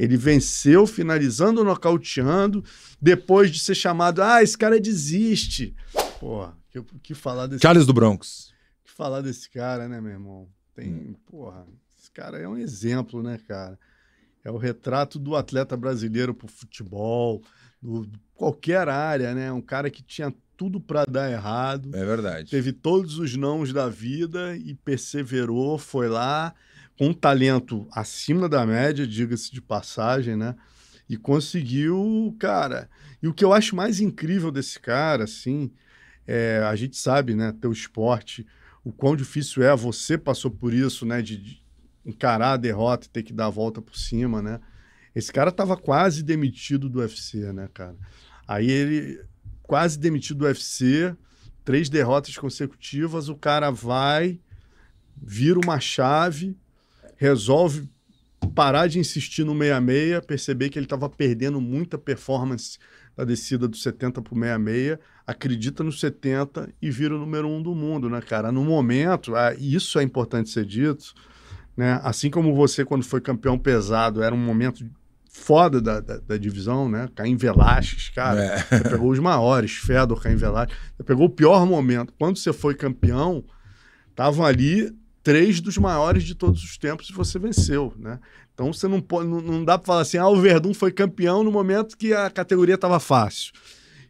Ele venceu finalizando, nocauteando, depois de ser chamado, ah, esse cara desiste. Porra, que, que falar desse... Charles do Bronx. Que falar desse cara, né, meu irmão? Tem, hum. porra, esse cara é um exemplo, né, cara? É o retrato do atleta brasileiro pro futebol, do, qualquer área, né? Um cara que tinha tudo para dar errado. É verdade. Teve todos os nãos da vida e perseverou, foi lá, com talento acima da média, diga-se de passagem, né? E conseguiu, cara. E o que eu acho mais incrível desse cara, assim, é, a gente sabe, né, teu esporte, o quão difícil é, você passou por isso, né, de, de encarar a derrota e ter que dar a volta por cima, né? Esse cara tava quase demitido do UFC, né, cara? Aí ele quase demitido do UFC, três derrotas consecutivas, o cara vai, vira uma chave resolve parar de insistir no 66, perceber que ele estava perdendo muita performance da descida do 70 para o 66, acredita no 70 e vira o número um do mundo, né, cara? No momento, ah, isso é importante ser dito, né? Assim como você, quando foi campeão pesado, era um momento foda da, da, da divisão, né? Caim Velasquez, cara. É. Você pegou os maiores, Fedor, Caim Velasquez. Você pegou o pior momento. Quando você foi campeão, estavam ali três dos maiores de todos os tempos e você venceu, né? Então você não pode, não, não dá para falar assim, ah, o Verdun foi campeão no momento que a categoria estava fácil.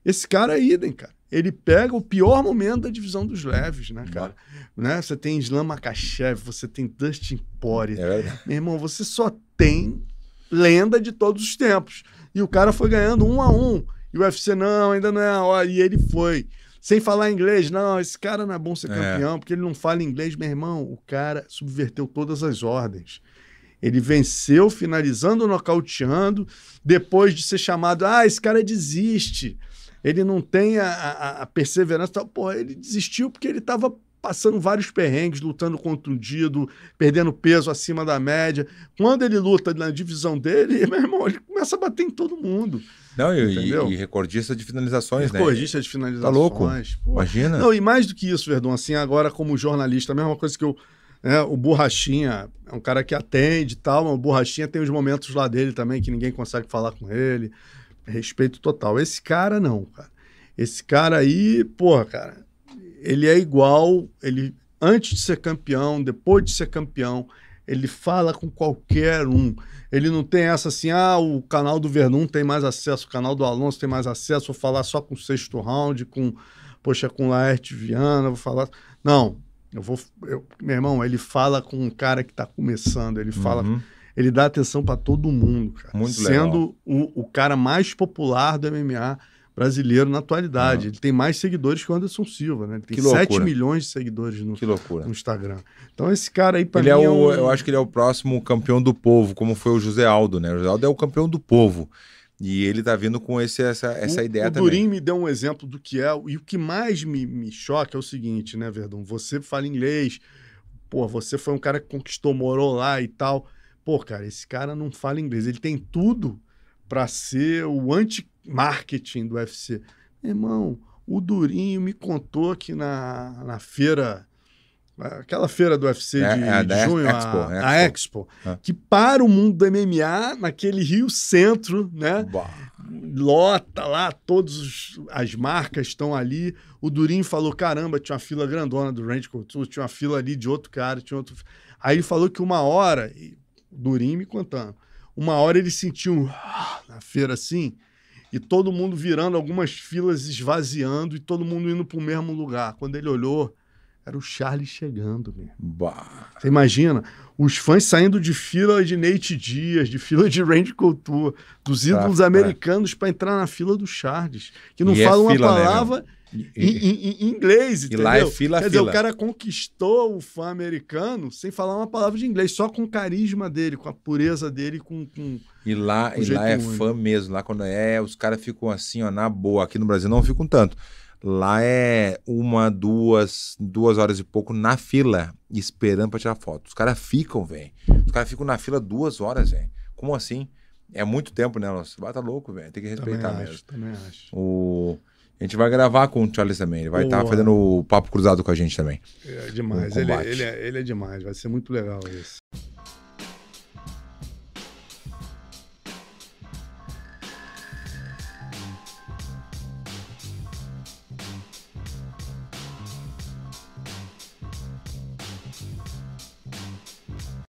Esse cara é idem, cara. Ele pega o pior momento da divisão dos leves, né, cara? Uhum. Né? Você tem Islam Makachev, você tem Dustin Poirier. É Meu irmão, você só tem lenda de todos os tempos. E o cara foi ganhando um a um. E o UFC, não, ainda não é a hora. E ele foi sem falar inglês. Não, esse cara não é bom ser é. campeão, é. porque ele não fala inglês, meu irmão. O cara subverteu todas as ordens. Ele venceu finalizando, nocauteando, depois de ser chamado, ah, esse cara desiste. Ele não tem a, a, a perseverança. Pô, ele desistiu porque ele estava passando vários perrengues, lutando contundido, perdendo peso acima da média. Quando ele luta na divisão dele, meu irmão, ele começa a bater em todo mundo. Não, e, e recordista de finalizações, recordista né? Recordista de tá finalizações. Tá louco? Pô. Imagina. Não, e mais do que isso, Verdão, assim, agora como jornalista, a mesma coisa que eu. Né, o Borrachinha é um cara que atende e tal, mas o Borrachinha tem os momentos lá dele também que ninguém consegue falar com ele. Respeito total. Esse cara não, cara. Esse cara aí, porra, cara, ele é igual, ele antes de ser campeão, depois de ser campeão, ele fala com qualquer um. Ele não tem essa assim, ah, o canal do Vernon tem mais acesso, o canal do Alonso tem mais acesso, vou falar só com o sexto round, com, poxa, com Laerte Viana, vou falar. Não, eu vou. Eu, meu irmão, ele fala com um cara que está começando, ele fala. Uhum. Ele dá atenção para todo mundo, cara. Muito sendo o, o cara mais popular do MMA brasileiro na atualidade. Uhum. Ele tem mais seguidores que o Anderson Silva, né? Ele tem que 7 milhões de seguidores no, no, Instagram. Então esse cara aí para é mim é, o, é um... eu acho que ele é o próximo campeão do povo, como foi o José Aldo, né? O José Aldo é o campeão do povo. E ele tá vindo com esse, essa, essa o, ideia o também. O Durim me deu um exemplo do que é. E o que mais me, me choca é o seguinte, né, Verdão? Você fala inglês, pô, você foi um cara que conquistou, morou lá e tal. Pô, cara, esse cara não fala inglês. Ele tem tudo para ser o anti marketing do UFC. Irmão, o Durinho me contou que na, na feira, aquela feira do UFC é, de, é, de junho, Expo, a, a Expo, né? ah. que para o mundo do MMA, naquele Rio Centro, né? Lota lá, todas as marcas estão ali. O Durinho falou: caramba, tinha uma fila grandona do Range Couture, tinha uma fila ali de outro cara, tinha outro. Aí ele falou que uma hora, Durinho me contando, uma hora ele sentiu um, ah, na feira assim, e todo mundo virando algumas filas esvaziando e todo mundo indo para o mesmo lugar. Quando ele olhou, era o Charlie chegando, Você imagina? Os fãs saindo de fila de Nate Dias, de fila de Randy Couture, dos tá, ídolos tá, americanos para entrar na fila do Charles, que não e é uma né, palavra em, em, inglês, entendeu? E lá é fila Quer fila. dizer, o cara conquistou o fã americano sem falar uma palavra de inglês, só com o carisma dele, com a pureza dele, com... com e lá, com e lá é fã mesmo. Lá quando é, os caras ficam assim, ó, na boa. Aqui no Brasil não ficam tanto. Lá é uma, duas, duas horas e pouco na fila, esperando para tirar foto. Os caras ficam, velho. Os caras ficam na fila duas horas, velho. Como assim? É muito tempo, né? Nossa, tá louco, velho. Tem que respeitar também acho, mesmo. Também acho. O... A gente vai gravar com o Charles também. Ele vai estar tá fazendo o papo cruzado com a gente também. É demais. Ele, é, ele, é, ele é demais. Vai ser muito legal isso.